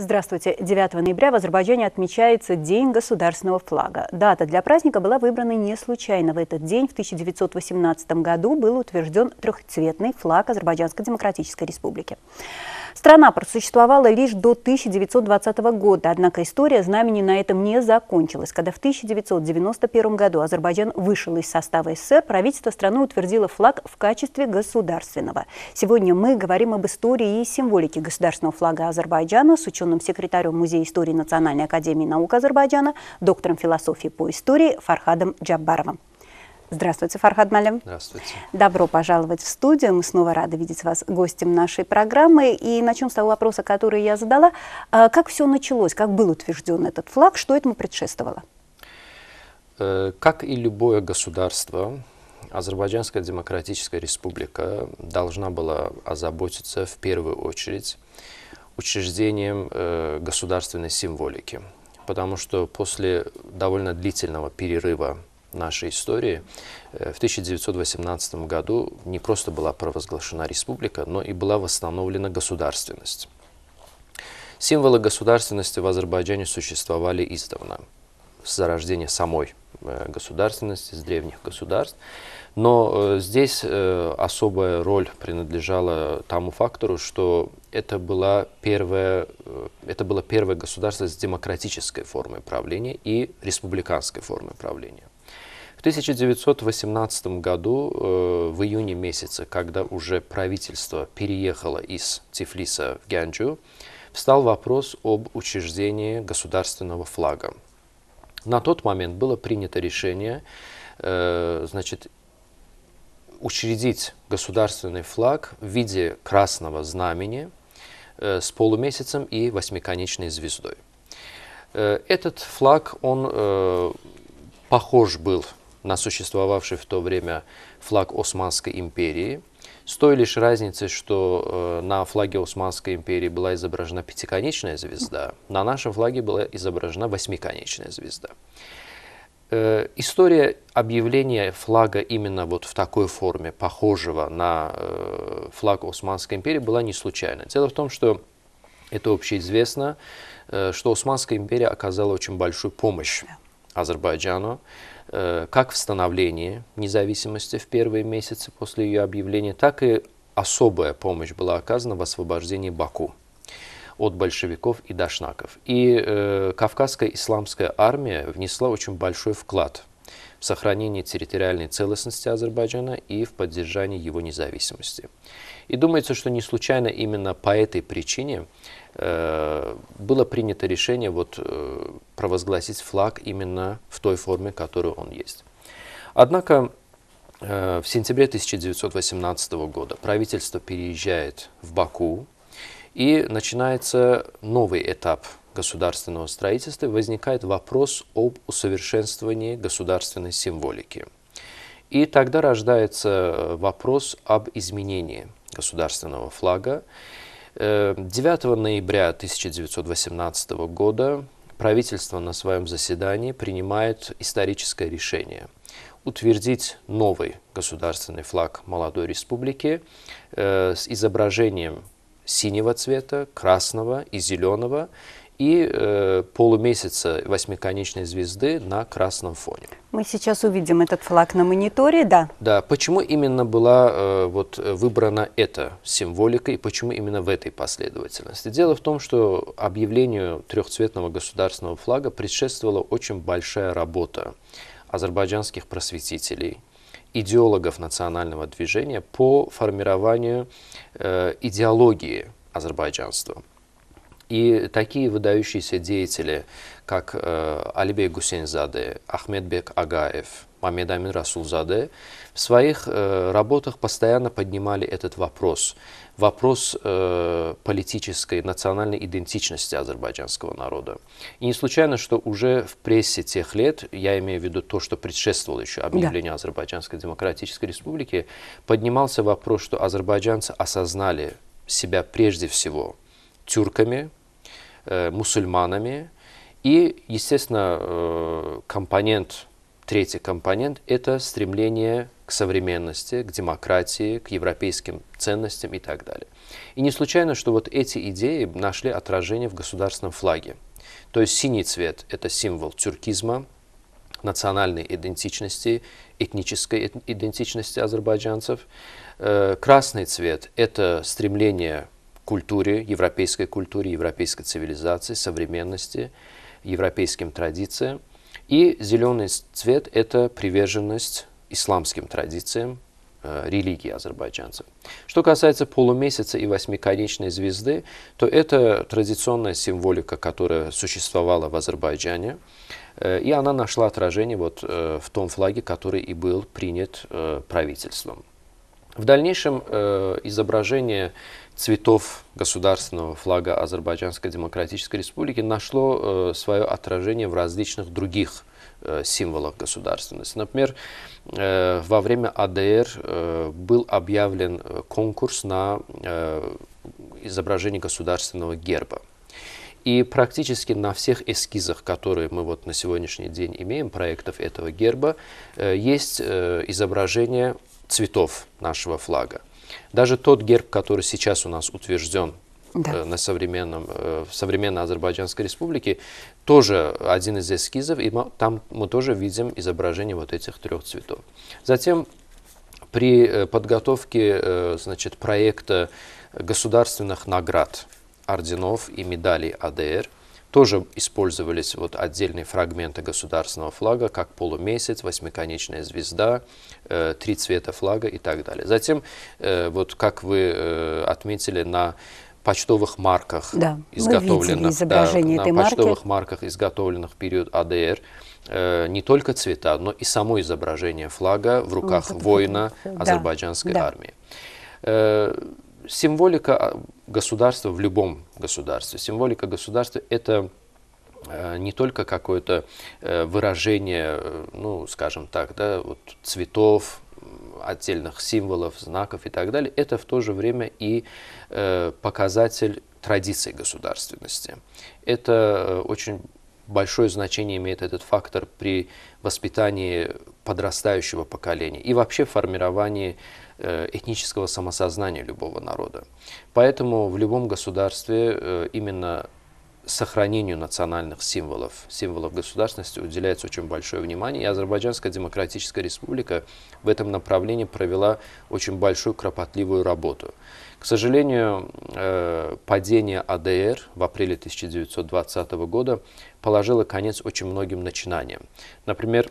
Здравствуйте. 9 ноября в Азербайджане отмечается День государственного флага. Дата для праздника была выбрана не случайно. В этот день в 1918 году был утвержден трехцветный флаг Азербайджанской Демократической Республики. Страна просуществовала лишь до 1920 года, однако история знамени на этом не закончилась. Когда в 1991 году Азербайджан вышел из состава СССР, правительство страны утвердило флаг в качестве государственного. Сегодня мы говорим об истории и символике государственного флага Азербайджана с ученым-секретарем Музея истории Национальной академии наук Азербайджана, доктором философии по истории Фархадом Джаббаровым. Здравствуйте, Фархад Малим. Здравствуйте. Добро пожаловать в студию. Мы снова рады видеть вас гостем нашей программы. И начнем с того вопроса, который я задала. А как все началось? Как был утвержден этот флаг? Что этому предшествовало? Э, как и любое государство, Азербайджанская Демократическая Республика должна была озаботиться в первую очередь учреждением э, государственной символики. Потому что после довольно длительного перерыва нашей истории. Э, в 1918 году не просто была провозглашена республика, но и была восстановлена государственность. Символы государственности в Азербайджане существовали издавна, с зарождения самой э, государственности, с древних государств. Но э, здесь особая роль принадлежала тому фактору, что это, была первая, это было первое государство с демократической формой правления и республиканской формой правления. В 1918 году, э, в июне месяце, когда уже правительство переехало из Тифлиса в Гянджу, встал вопрос об учреждении государственного флага. На тот момент было принято решение э, значит, учредить государственный флаг в виде красного знамени э, с полумесяцем и восьмиконечной звездой. Э, этот флаг, он э, похож был на существовавший в то время флаг Османской империи, с той лишь разницей, что э, на флаге Османской империи была изображена пятиконечная звезда, на нашем флаге была изображена восьмиконечная звезда. Э, история объявления флага именно вот в такой форме, похожего на э, флаг Османской империи, была не случайна. Дело в том, что это общеизвестно, что Османская империя оказала очень большую помощь Азербайджану Э, как в становлении независимости в первые месяцы после ее объявления, так и особая помощь была оказана в освобождении Баку от большевиков и дашнаков. И э, Кавказская исламская армия внесла очень большой вклад в сохранении территориальной целостности Азербайджана и в поддержании его независимости. И думается, что не случайно именно по этой причине э, было принято решение вот, э, провозгласить флаг именно в той форме, которую он есть. Однако э, в сентябре 1918 года правительство переезжает в Баку, и начинается новый этап государственного строительства возникает вопрос об усовершенствовании государственной символики. И тогда рождается э, вопрос об изменении государственного флага. 9 э, ноября 1918 года правительство на своем заседании принимает историческое решение утвердить новый государственный флаг молодой республики э, с изображением синего цвета, красного и зеленого и э, полумесяца восьмиконечной звезды на красном фоне. Мы сейчас увидим этот флаг на мониторе, да? Да. Почему именно была э, вот выбрана эта символика и почему именно в этой последовательности? Дело в том, что объявлению трехцветного государственного флага предшествовала очень большая работа азербайджанских просветителей, идеологов национального движения по формированию э, идеологии азербайджанства. И такие выдающиеся деятели, как э, Алибей Гусейнзаде, Ахмедбек Агаев, Мамед Амин Расулзаде, в своих э, работах постоянно поднимали этот вопрос. Вопрос э, политической, национальной идентичности азербайджанского народа. И не случайно, что уже в прессе тех лет, я имею в виду то, что предшествовало еще объявлению да. Азербайджанской Демократической Республики, поднимался вопрос, что азербайджанцы осознали себя прежде всего тюрками, Э, мусульманами. И, естественно, э, компонент, третий компонент – это стремление к современности, к демократии, к европейским ценностям и так далее. И не случайно, что вот эти идеи нашли отражение в государственном флаге. То есть синий цвет – это символ тюркизма, национальной идентичности, этнической идентичности азербайджанцев. Э, красный цвет – это стремление культуре, европейской культуре, европейской цивилизации, современности, европейским традициям. И зеленый цвет – это приверженность исламским традициям, э, религии азербайджанцев. Что касается полумесяца и восьмиконечной звезды, то это традиционная символика, которая существовала в Азербайджане, э, и она нашла отражение вот э, в том флаге, который и был принят правительством. В дальнейшем э, изображение цветов государственного флага Азербайджанской Демократической Республики нашло э, свое отражение в различных других э, символах государственности. Например, э, во время АДР э, был объявлен э, конкурс на э, изображение государственного герба. И практически на всех эскизах, которые мы вот на сегодняшний день имеем, проектов этого герба, э, есть э, изображение цветов нашего флага. Даже тот герб, который сейчас у нас утвержден э, да. на современном, э, в современной Азербайджанской республике, тоже один из эскизов, и там мы тоже видим изображение вот этих трех цветов. Затем при э, подготовке значит, проекта государственных наград, орденов и медалей АДР – тоже использовались вот отдельные фрагменты государственного флага, как полумесяц, восьмиконечная звезда, э, три цвета флага и так далее. Затем, э, вот как вы э, отметили, на почтовых марках, да, изготовленных да, на этой почтовых марках, изготовленных в период АДР, э, не только цвета, но и само изображение флага в руках вот, воина азербайджанской да. армии. Э, символика а, государство в любом государстве. Символика государства – это э, не только какое-то э, выражение, э, ну, скажем так, да, вот цветов, отдельных символов, знаков и так далее, это в то же время и показатель традиций государственности. Это очень большое значение имеет этот фактор при воспитании подрастающего поколения и вообще формировании Э, этнического самосознания любого народа. Поэтому в любом государстве э, именно сохранению национальных символов, символов государственности уделяется очень большое внимание. И Азербайджанская Демократическая Республика в этом направлении провела очень большую кропотливую работу. К сожалению, э, падение АДР в апреле 1920 года положило конец очень многим начинаниям. Например,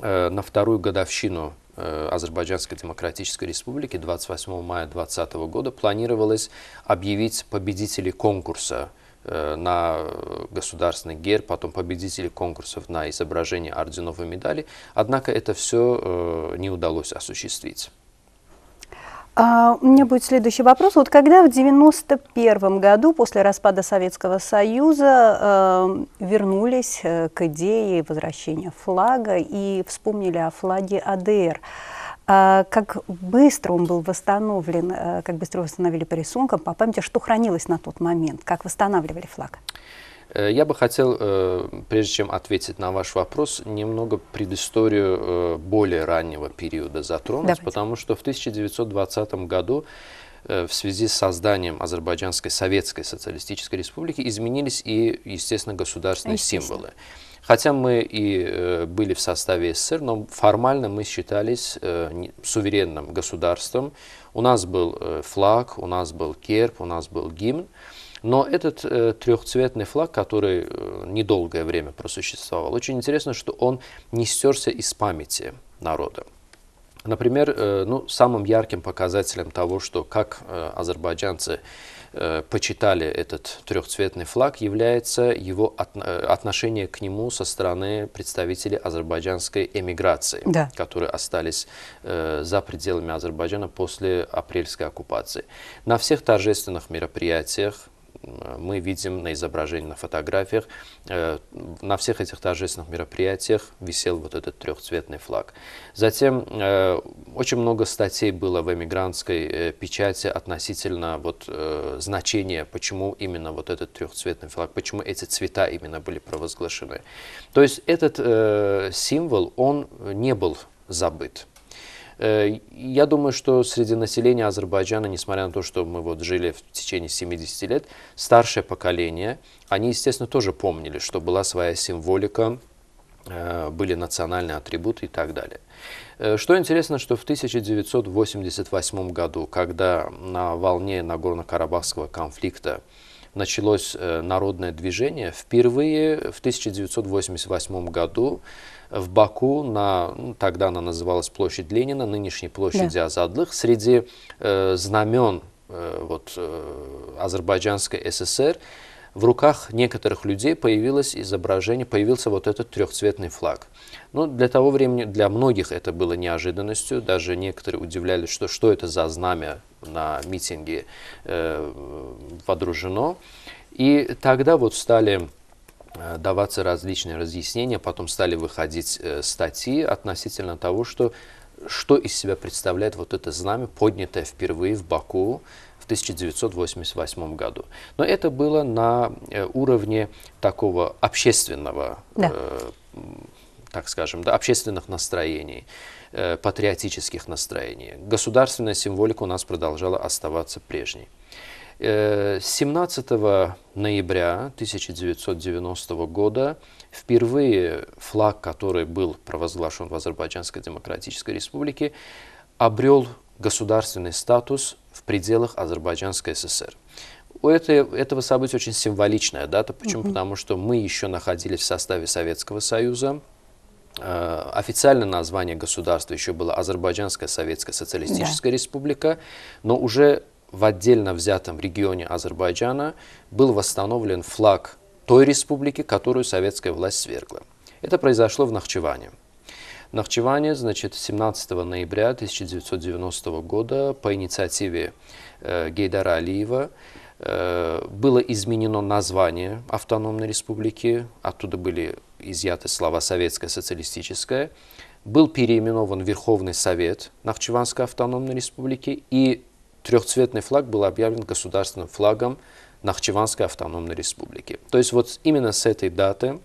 на вторую годовщину Э, Азербайджанской Демократической Республики 28 мая 2020 года планировалось объявить победителей конкурса э, на государственный герб, потом победители конкурсов на изображение орденов и медалей. Однако это все э, не удалось осуществить. Uh, у меня будет следующий вопрос. Вот когда в 1991 году, после распада Советского Союза, uh, вернулись э, к идее возвращения флага и вспомнили о флаге АДР, а, как быстро он был восстановлен, э, как быстро восстановили по рисункам, по памяти, что хранилось на тот момент, как восстанавливали флаг? Э, я бы хотел, э, прежде чем ответить на ваш вопрос, немного предысторию э, более раннего периода затронуть, Давайте. потому что в 1920 году в связи с созданием Азербайджанской Советской Социалистической Республики изменились и, естественно, государственные символы. Хотя мы и были в составе СССР, но формально мы считались суверенным государством. У нас был флаг, у нас был керп, у нас был гимн. Но этот э, трехцветный флаг, который э, недолгое время просуществовал, очень интересно, что он не стерся из памяти народа. Например, э, ну, самым ярким показателем того, что как э, азербайджанцы э, почитали этот трехцветный флаг, является его э, отношение к нему со стороны представителей азербайджанской эмиграции, да. которые остались э, за пределами Азербайджана после апрельской оккупации. На всех торжественных мероприятиях мы видим на изображении, на фотографиях. Э, на всех этих торжественных мероприятиях висел вот этот трехцветный флаг. Затем э, очень много статей было в эмигрантской э, печати относительно вот значения, почему именно вот этот трехцветный флаг, почему эти цвета именно были провозглашены. То есть этот символ, он не был забыт. Э, я думаю, что среди населения Азербайджана, несмотря на то, что мы вот жили в течение 70 лет, старшее поколение, они, естественно, тоже помнили, что была своя символика, э, были национальные атрибуты и так далее. Э, что интересно, что в 1988 году, когда на волне Нагорно-Карабахского конфликта началось народное движение, впервые в 1988 году в Баку, на, ну, тогда она называлась площадь Ленина, нынешней площади да. Азадлых, среди э, знамен э, вот, э, Азербайджанской ССР в руках некоторых людей появилось изображение, появился вот этот трехцветный флаг. Ну, для того времени, для многих это было неожиданностью, даже некоторые удивлялись, что, что это за знамя на митинге э, водружено. И тогда вот стали Э, даваться различные разъяснения, потом стали выходить э, статьи относительно того, что, что из себя представляет вот это знамя, поднятое впервые в Баку в 1988 году. Но это было на э, уровне такого общественного, да. э, так скажем, да, общественных настроений патриотических настроений. Государственная символика у нас продолжала оставаться прежней. 17 э, ноября 1990 года впервые флаг, который был провозглашен в Азербайджанской Демократической Республике, обрел государственный статус в пределах Азербайджанской ССР. У этой, этого события очень символичная дата. Почему? Угу. Потому что мы еще находились в составе Советского Союза. Э, Официальное название государства еще было Азербайджанская Советская Социалистическая да. Республика, но уже в отдельно взятом регионе Азербайджана был восстановлен флаг той республики, которую советская власть свергла. Это произошло в Нахчеване. Нахчеване, значит, 17 ноября 1990 года по инициативе э, Гейдара Алиева э, было изменено название автономной республики, оттуда были изъяты слова «советская», «социалистическая», был переименован Верховный Совет Нахчеванской автономной республики и трехцветный флаг был объявлен государственным флагом Нахчеванской автономной республики. То есть вот именно с этой даты,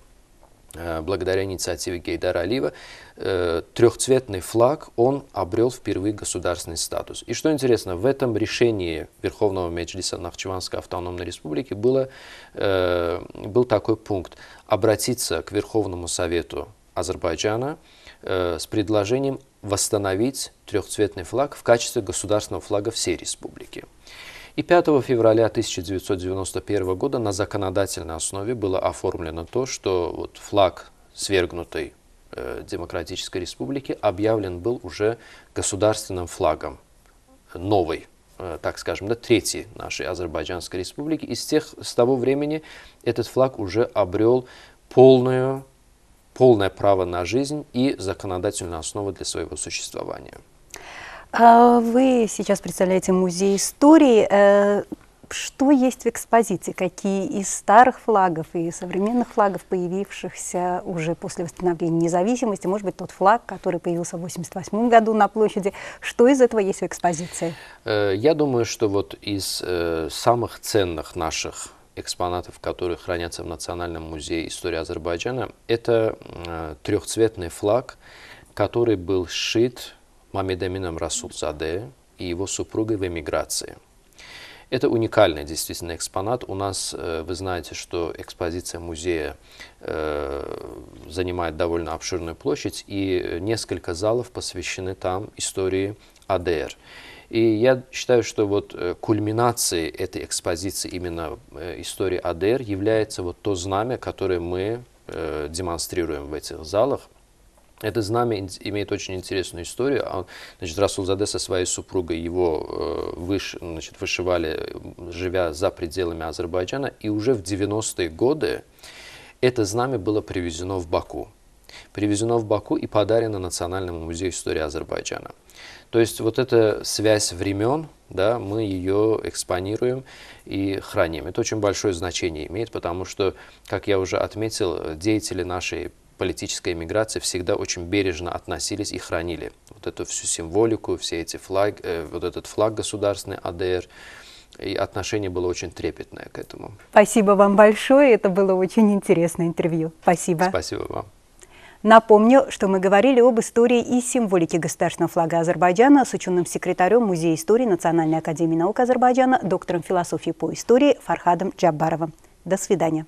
э, благодаря инициативе Гейдара Алиева, э, трехцветный флаг, он обрел впервые государственный статус. И что интересно, в этом решении Верховного Меджлиса Нахчеванской автономной республики было, э, был такой пункт – обратиться к Верховному Совету Азербайджана – Э, с предложением восстановить трехцветный флаг в качестве государственного флага всей республики. И 5 февраля 1991 года на законодательной основе было оформлено то, что вот флаг свергнутой э, Демократической Республики объявлен был уже государственным флагом новой э, так скажем, да, третьей нашей Азербайджанской республики. И с, тех, с того времени этот флаг уже обрел полную полное право на жизнь и законодательная основа для своего существования. А вы сейчас представляете музей истории. Э, что есть в экспозиции? Какие из старых флагов и современных флагов, появившихся уже после восстановления независимости, может быть, тот флаг, который появился в 1988 году на площади, что из этого есть в экспозиции? Э, я думаю, что вот из э, самых ценных наших экспонатов, которые хранятся в Национальном музее истории Азербайджана, это э, трехцветный флаг, который был сшит Мамедамином Расулзаде и его супругой в эмиграции. Это уникальный действительно экспонат. У нас, э, вы знаете, что экспозиция музея э, занимает довольно обширную площадь, и несколько залов посвящены там истории АДР. И я считаю, что вот э, кульминацией этой экспозиции именно э, истории АДР является вот то знамя, которое мы э, демонстрируем в этих залах. Это знамя имеет очень интересную историю. А значит, Расул Заде со своей супругой его выш, значит, вышивали, живя за пределами Азербайджана. И уже в 90-е годы это знамя было привезено в Баку. Привезено в Баку и подарено Национальному музею истории Азербайджана. То есть вот эта связь времен, да, мы ее экспонируем и храним. Это очень большое значение имеет, потому что, как я уже отметил, деятели нашей политической эмиграции всегда очень бережно относились и хранили вот эту всю символику, все эти флаг, э, вот этот флаг государственный АДР, и отношение было очень трепетное к этому. Спасибо вам большое, это было очень интересное интервью. Спасибо. Спасибо вам. Напомню, что мы говорили об истории и символике государственного флага Азербайджана с ученым-секретарем Музея истории Национальной академии наук Азербайджана, доктором философии по истории Фархадом Джаббаровым. До свидания.